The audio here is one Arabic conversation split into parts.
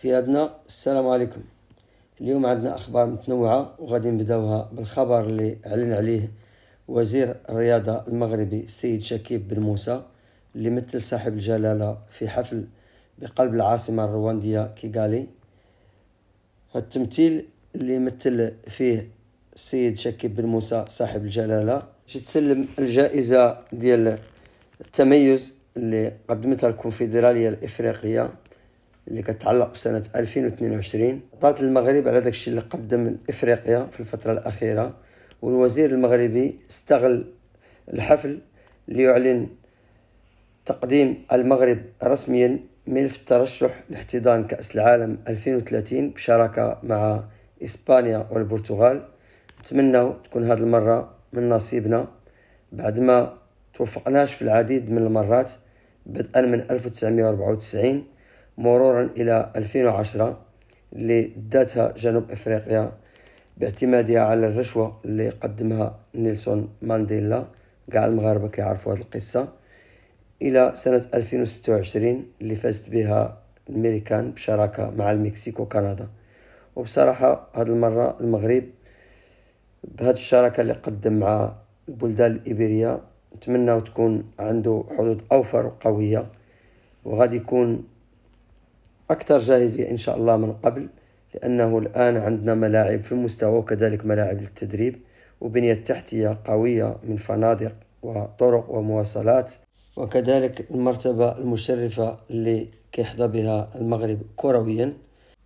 سيادنا السلام عليكم اليوم عندنا اخبار متنوعه وغادي نبداوها بالخبر اللي اعلن عليه وزير الرياضه المغربي السيد شكيب بن موسى اللي مثل صاحب الجلاله في حفل بقلب العاصمه الروانديه كيغالي التمثيل اللي مثل فيه السيد شكيب بن موسى صاحب الجلاله تسلم الجائزه ديال التميز اللي قدمتها الكونفدراليه الافريقيه اللي كتعلق بسنة 2022 عطات المغرب على داكشي اللي قدم إفريقيا في الفترة الأخيرة والوزير المغربي استغل الحفل ليعلن تقديم المغرب رسميا ملف الترشح لاحتضان كأس العالم 2030 بشراكة مع إسبانيا والبرتغال نتمنى تكون هذه المرة من نصيبنا بعد ما توفقناش في العديد من المرات بدءا من 1994 مرورا إلى 2010 اللي داتها جنوب أفريقيا باعتمادها على الرشوة اللي قدمها نيلسون مانديلا كاع المغاربة كيعرفوا هذه القصة إلى سنة 2026 اللي فازت بها الميريكان بشراكة مع المكسيك وكندا وبصراحة هاد المرة المغرب بهاد الشراكة اللي قدم مع البلدان الإيبيرية نتمنى تكون عنده حدود أوفر وقوية وغادي يكون أكثر جاهزية إن شاء الله من قبل لأنه الآن عندنا ملاعب في المستوى وكذلك ملاعب للتدريب وبنية تحتية قوية من فنادق وطرق ومواصلات وكذلك المرتبة المشرفة اللي كيحظى بها المغرب كرويا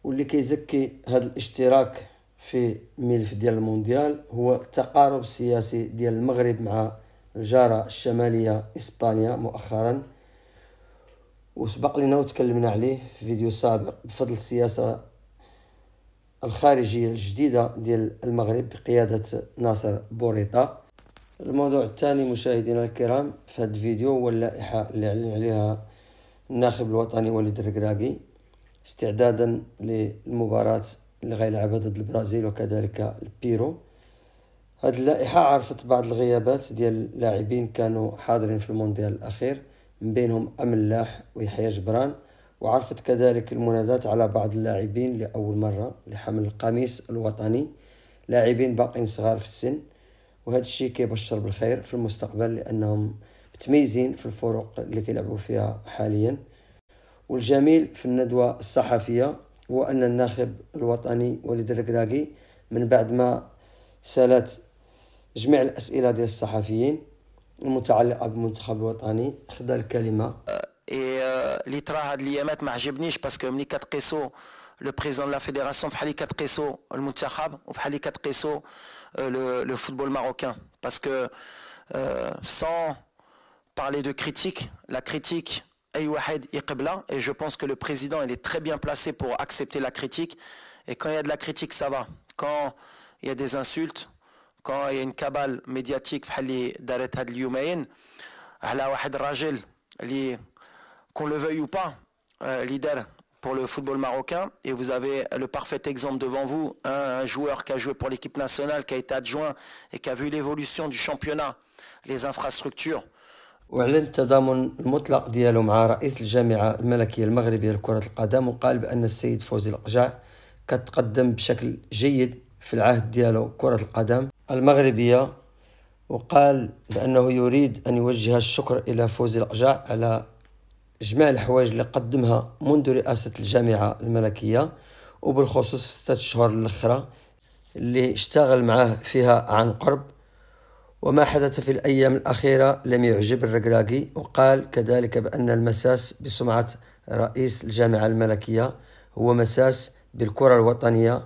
واللي كيزكي هذا الاشتراك في ملف ديال المونديال هو التقارب السياسي ديال المغرب مع الجارة الشمالية إسبانيا مؤخرا وسبق لنا وتكلمنا عليه في فيديو سابق بفضل السياسة الخارجية الجديدة ديال المغرب بقيادة ناصر بوريطة الموضوع الثاني مشاهدينا الكرام في هذا الفيديو هو اللائحة اللي أعلن عليها الناخب الوطني وليد الركراكي استعدادا للمباراة اللي غيلعبها ضد البرازيل وكذلك البيرو هذه اللائحة عرفت بعض الغيابات ديال اللاعبين كانوا حاضرين في المونديال الأخير من بينهم أملاح ويحيى جبران وعرفت كذلك المنادات على بعض اللاعبين لأول مرة لحمل القميص الوطني لاعبين باقين صغار في السن وهذا الشيء كيبشر بالخير في المستقبل لأنهم متميزين في الفرق اللي كيلعبوا فيها حاليا والجميل في الندوة الصحفية هو أن الناخب الوطني وليد الكراكي من بعد ما سالت جميع الأسئلة ديال الصحفيين et بالمنتخب euh, الوطني euh, euh, parler de critique. La critique, et je pense que le président, il est très bien placé pour accepter la critique. Et quand il y a de la critique, ça va. Quand il y a des insultes, quand il y a une cabale médiatique qui est d'arrêter de qu'on le veuille ou pas, le leader pour le football marocain, et vous avez le parfait exemple devant vous, un joueur qui a joué pour l'équipe nationale, qui a été adjoint et qui a vu l'évolution du championnat, les infrastructures. de التضامن المطلق ديالو مع رئيس الجامعة الملكية المغربية لكرة القدم وقال بأن السيد فوزي القجع كتقدم بشكل جيد في العهد ديالو كرة القدم المغربية وقال بأنه يريد أن يوجه الشكر إلى فوزي الأجاع على جميع الحوايج اللي قدمها منذ رئاسة الجامعة الملكية وبالخصوص ستة شهور الأخرى اللي اشتغل معاه فيها عن قرب وما حدث في الأيام الأخيرة لم يعجب الرقراقي وقال كذلك بأن المساس بسمعة رئيس الجامعة الملكية هو مساس بالكرة الوطنية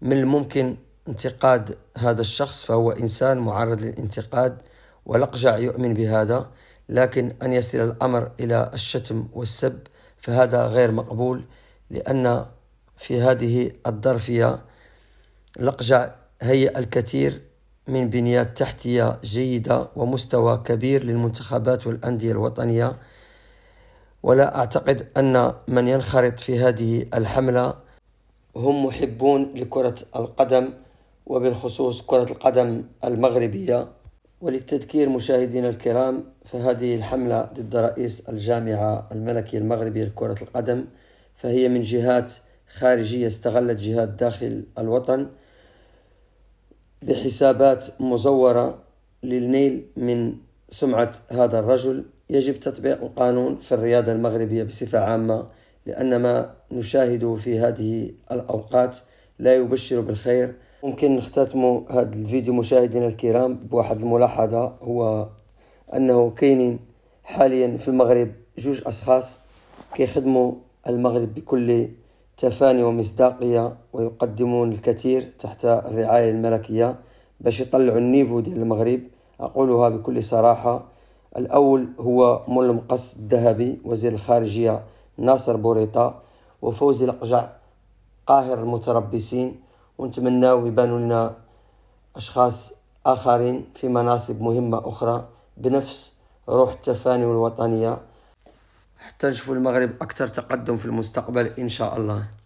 من الممكن انتقاد هذا الشخص فهو إنسان معرض للانتقاد ولقجع يؤمن بهذا لكن أن يصل الأمر إلى الشتم والسب فهذا غير مقبول لأن في هذه الظرفية لقجع هيئ الكثير من بنيات تحتية جيدة ومستوى كبير للمنتخبات والأندية الوطنية ولا أعتقد أن من ينخرط في هذه الحملة هم محبون لكرة القدم وبالخصوص كرة القدم المغربية وللتذكير مشاهدينا الكرام فهذه الحملة ضد رئيس الجامعة الملكي المغربي لكرة القدم فهي من جهات خارجية استغلت جهات داخل الوطن بحسابات مزورة للنيل من سمعة هذا الرجل يجب تطبيق القانون في الرياضة المغربية بصفة عامة لأن ما نشاهده في هذه الأوقات لا يبشر بالخير ممكن نختتم هذا الفيديو مشاهدينا الكرام بواحد الملاحظة هو أنه كاينين حاليا في المغرب جوج أشخاص كيخدموا المغرب بكل تفاني ومصداقية ويقدمون الكثير تحت الرعاية الملكية باش يطلعوا النيفو ديال المغرب أقولها بكل صراحة الأول هو مول المقص الذهبي وزير الخارجية ناصر بوريطة وفوز القجع قاهر المتربصين ونتمناو يبانوا لنا أشخاص آخرين في مناصب مهمة أخرى بنفس روح التفاني والوطنية حتى نشوف المغرب أكثر تقدم في المستقبل إن شاء الله